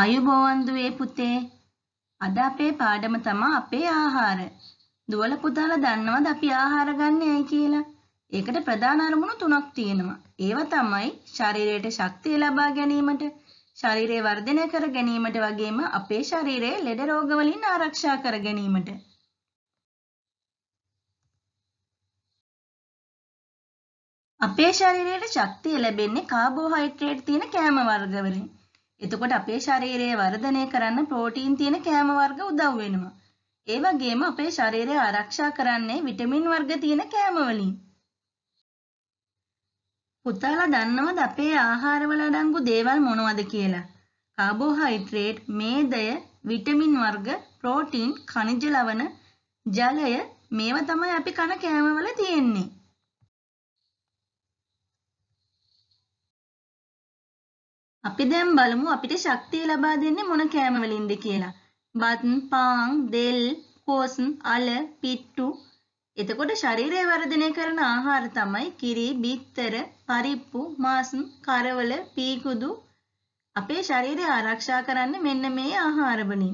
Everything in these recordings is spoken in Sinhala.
ආයුබෝවන් දුවේ පුතේ. අද අපේ පාඩම තමා අපේ ආහාර. දුවල පුතාලා දන්නවද අපි ආහාර ගන්න ඇයි කියලා? ඒකට ප්‍රධාන අරමුණු තුනක් තියෙනවා. ඒවා තමයි ශරීරයට ශක්තිය ලබා ගැනීමට, ශරීරය වර්ධනය කර ගැනීමට වගේම අපේ ශරීරයේ ලෙඩ රෝග වලින් ආරක්ෂා කර ගැනීමට. අපේ ශරීරයට ශක්තිය ලැබෙන්නේ කාබෝහයිඩ්‍රේට් තියෙන කෑම වර්ග වලින්. එතකොට අපේ ශරීරයේ වර්ධනය කරන්න ප්‍රෝටීන් තියෙන කෑම වර්ග උදව් වෙනවා. ඒ වගේම අපේ ශරීරය ආරක්ෂා කරන්නේ විටමින් වර්ග තියෙන කෑම වලින්. පුතාලා දන්නවද අපේ ආහාරවල අඩංගු දේවල් මොනවද කියලා? කාබෝහයිඩ්‍රේට්, මේදය, විටමින් වර්ග, ප්‍රෝටීන්, ඛනිජ ලවණ, ජලය මේවා තමයි අපි කන කෑමවල තියෙන්නේ. අපි දැන් බලමු අපිට ශක්තිය ලබා දෙන්නේ මොන කෑම වලින්ද කියලා. බත්, පාන්, දෙල්, කොස්, අල, පිට්ටු. එතකොට ශරීරය වර්ධනය කරන ආහාර තමයි කිරි, බිත්තර, පරිප්පු, මාස්, කරවල, පීකුදු. අපේ ශරීරය ආරක්ෂා කරන්න මෙන්න මේ ආහාර වලින්.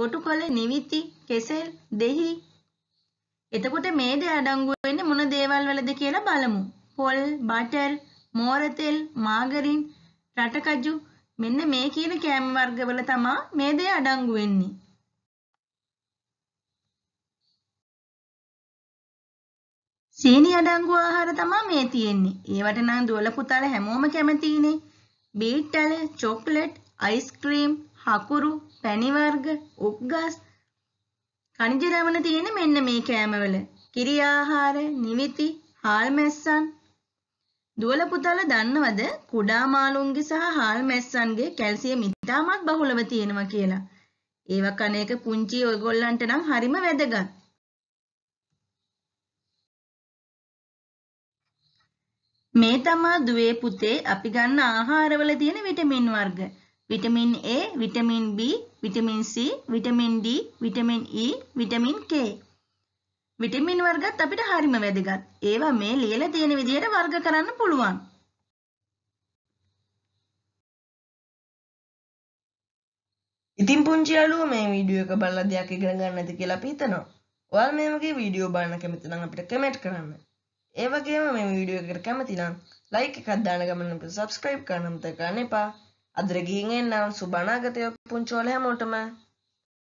ගොටුකොළ, නිවිති, කෙසෙල්, දෙහි. එතකොට මේ දේ අඩංගු වෙන්නේ මොන දේවල් වලද කියලා බලමු. පොල්, බටර්, මෝර තෙල්, මාගරින් රටකජු මෙන්න මේ කියන කෑම වර්ගවල තමා මේ දේ අඩංගු වෙන්නේ. සීනි අඩංගු ආහාර තමා මේ තියෙන්නේ. ඒවට නම් දුවල පුතාල හැමෝම කැමතිනේ. බීට්ටල, චොක්ලට්, අයිස්ක්‍රීම්, හකුරු, පැණි වර්ග, උක්ගස්, කනිජ ලවණ තියෙන්නේ මෙන්න මේ කෑමවල. කිරි ආහාර, නිවිති, හාල්මැස්සන්, දුවල පුතාලා දන්නවද කුඩා මාළුන්ගේ සහ හාල් මැස්සන්ගේ කැල්සියම් ඉතාමත් බහුලව තියෙනවා කියලා. ඒව කන එක පුංචි ඔයගොල්ලන්ට නම් හරිම වැදගත්. මේ තමා දුවේ පුතේ අපි ගන්න ආහාරවල තියෙන විටමින් වර්ග. Vitamin A, vitamin B, vitamin C, vitamin D, vitamin E, vitamin e, K. Vitamin වර්ගත් අපිට හරිම වැදගත්. ඒවා මේ ලියලා තියෙන විදිහට වර්ග කරන්න පුළුවන්. ඉතින් පුංචි යාළුවෝ මේ වීඩියෝ එක බලලා දෙයක් ඉගෙන ගන්න ඇති කියලා අපි හිතනවා. ඔයාලා මේ වගේ වීඩියෝ බලන්න කැමති නම් අපිට කමෙන්ට් කරන්න. ඒ වගේම මේ වීඩියෝ එකට කැමති නම් ලයික් එකක් දාන ගමන් අපිට subscribe කරන්න මතක කරන්න එපා. අදර ගිහින් එන්නම් සුබ අනාගතයක් පුංචි ඔයාලා හැමෝටම.